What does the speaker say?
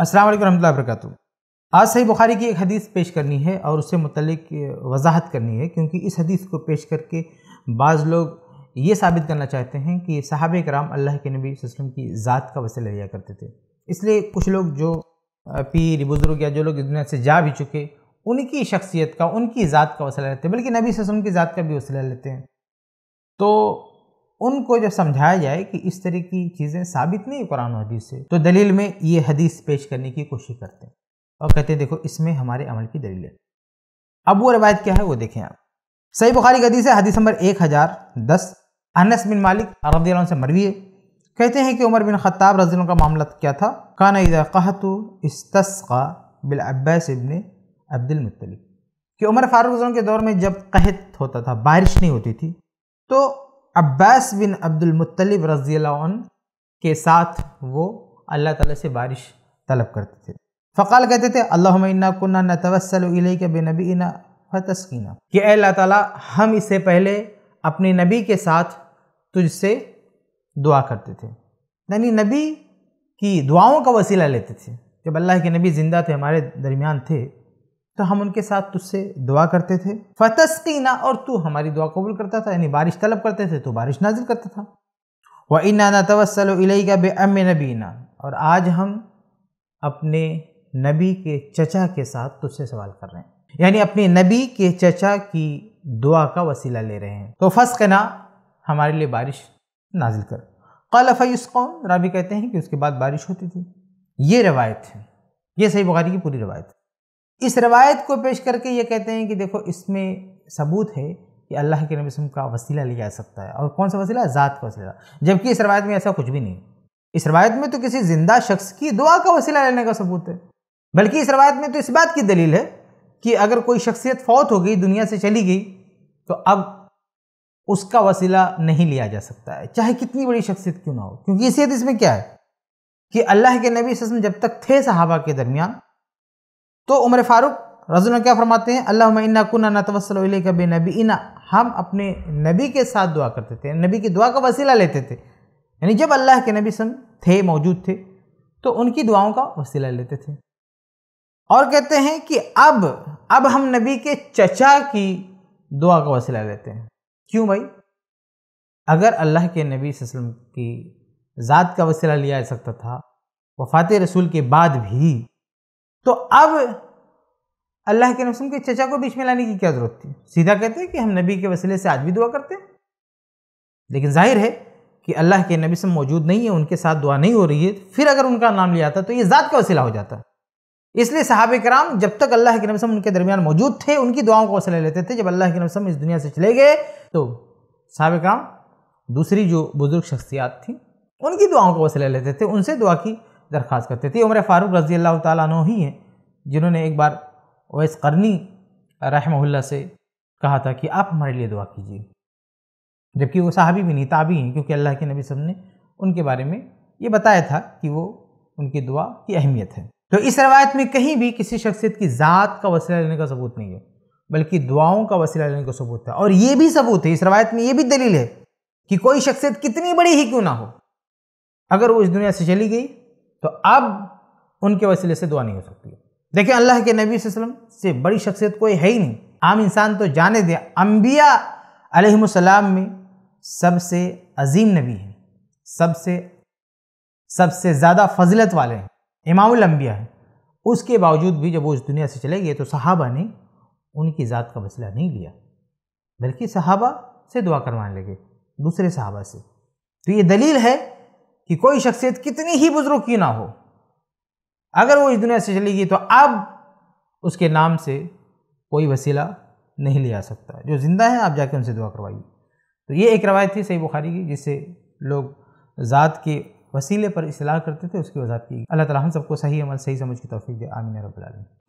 अस्सलाम वालेकुम रहमतुल्लाहि वबरकातुहू आज सही बुखारी की एक हदीस पेश करनी है और उससे मुतलिक वजाहत करनी है क्योंकि इस हदीस को पेश करके बाज़ लोग ये साबित करना चाहते हैं कि साहब कराम अल्लाह के नबी वसल्लम की ज़ात का वसल लिया करते थे इसलिए कुछ लोग जो पीर बुज़ुर्ग या जो लोग इस दुनिया से जा भी चुके उनकी शख्सियत का उनकी ज़ात का वसला लेते हैं बल्कि नबी वसम की ज़ात का भी वसला लेते हैं तो उनको जब समझाया जाए कि इस तरह की चीज़ें साबित नहीं कुरान हदीस से तो दलील में ये हदीस पेश करने की कोशिश करते हैं और कहते हैं देखो इसमें हमारे अमल की दलील है अब वो रवायत क्या है वो देखें आप सही बुखारी हदीस है हदीस नंबर एक हज़ार दस अनस बिन मालिक रजी से मरवी है कहते हैं कि उमर बिन ख़त्ताब रजी का मामला क्या था काना इदा कहतु इस्तस्का बिल अब्बास इबन अब्दुलमतलब कि उमर फारूक के दौर में जब कहत होता था बारिश नहीं होती थी तो अब्बास बिन मुत्तलिब रज़ी के साथ वो अल्लाह ताला से बारिश तलब करते थे फ़काल कहते थे अल्लाह इन्ना कुन्ना न तवसल के बे इना फतस्कीना कि अल्लाह ताला हम इससे पहले अपने नबी के साथ तुझसे दुआ करते थे यानी नबी की दुआओं का वसीला लेते थे जब अल्लाह के नबी ज़िंदा थे हमारे दरमियान थे तो हम उनके साथ तुझसे दुआ करते थे फतस्ती ना और तू हमारी दुआ कबूल करता था यानी बारिश तलब करते थे तो बारिश नाजिल करता था व इना ना तवसल का बे अम नबीना और आज हम अपने नबी के चचा के साथ तुझसे सवाल कर रहे हैं यानी अपने नबी के चचा की दुआ का वसीला ले रहे हैं तो फसकना हमारे लिए बारिश नाजिल कर कलफ़युस कौन राबी कहते हैं कि उसके बाद बारिश होती थी ये रवायत है ये सही बुखारी की पूरी रवायत है इस रवायत को पेश करके ये कहते हैं कि देखो इसमें सबूत है कि अल्लाह के नबी का वसीला लिया जा सकता है और कौन सा वसीला ज़ात का वसीला जबकि इस रवायत में ऐसा कुछ भी नहीं इस रवायत में तो किसी ज़िंदा शख्स की दुआ का वसीला लेने का सबूत है बल्कि इस रवायत में तो इस बात की दलील है कि अगर कोई शख्सियत फौत हो गई दुनिया से चली गई तो अब उसका वसीला नहीं लिया जा सकता है चाहे कितनी बड़ी शख्सियत क्यों ना हो क्योंकि इसी क्या है कि अल्लाह के नबी सस्म जब तक थे सहाबा के दरमियान तो उमर फारूक रजन क्या फरमाते हैं अल्लाह इन्ना कुन ना तवसल कब नबी इना हम अपने नबी के साथ दुआ करते थे नबी की दुआ का वसीला लेते थे यानी जब अल्लाह के नबी सन थे मौजूद थे तो उनकी दुआओं का वसीला लेते थे और कहते हैं कि अब अब हम नबी के चचा की दुआ का वसीला लेते हैं क्यों भाई अगर अल्लाह के नबी वसल्लम की ज़ात का वसीला लिया जा सकता था वफात रसूल के बाद भी तो अब अल्लाह के रसूल के चचा को बीच में लाने की क्या ज़रूरत थी सीधा कहते हैं कि हम नबी के वसीले से आज भी दुआ करते हैं लेकिन जाहिर है कि अल्लाह के नबी से मौजूद नहीं है उनके साथ दुआ नहीं हो रही है फिर अगर उनका नाम लिया जाता तो ये ज़ात का वसीला हो जाता इसलिए साहब कराम जब तक अल्लाह के नबी उनके दरमियान मौजूद थे उनकी दुआओं का वसीला लेते थे जब अल्लाह के नबी इस दुनिया से चले गए तो साहब कराम दूसरी जो बुज़ुर्ग शख्सियात थी उनकी दुआओं का वसीला लेते थे उनसे दुआ की दरख्वास्त करते थे उम्र फ़ारूक रज़ी अल्लाह तु ही हैं जिन्होंने एक बार वैस करनी रहमल्ला से कहा था कि आप हमारे लिए दुआ कीजिए जबकि वो साहबी भी नहीं ताबी हैं क्योंकि अल्लाह के नबी सब ने उनके बारे में ये बताया था कि वो उनकी दुआ की अहमियत है तो इस रवायत में कहीं भी किसी शख्सियत की ज़ात का वसीला लेने का सबूत नहीं है बल्कि दुआओं का वसीला लेने का सबूत है और ये भी सबूत है इस रवायत में ये भी दलील है कि कोई शख्सियत कितनी बड़ी ही क्यों ना हो अगर वो इस दुनिया से चली गई तो अब उनके वसीले से दुआ नहीं हो सकती देखिए अल्लाह के नबी वसल्लम से बड़ी शख्सियत कोई है ही नहीं आम इंसान तो जाने दें अम्बिया आलम में सबसे अजीम नबी हैं सबसे सबसे ज़्यादा फजलत वाले हैं इमामबिया हैं उसके बावजूद भी जब वो इस दुनिया से चले गए तो सहाबा ने उनकी ज़ात का वसीला नहीं लिया बल्कि सहाबा से दुआ करवाने लगे दूसरे सहाबा से तो ये दलील है कि कोई शख्सियत कितनी ही बुजुर्ग की ना हो अगर वो इस दुनिया से चली गई तो अब उसके नाम से कोई वसीला नहीं ले आ सकता जो ज़िंदा है आप जाके उनसे दुआ करवाइए तो ये एक रवायत थी सही बुखारी की जिससे लोग ज़ात के वसीले पर इसलाह करते थे उसकी वजह की अल्लाह ताला हम सबको सही अमल सही समझ की तोफ़ी दे आमीन रबालमी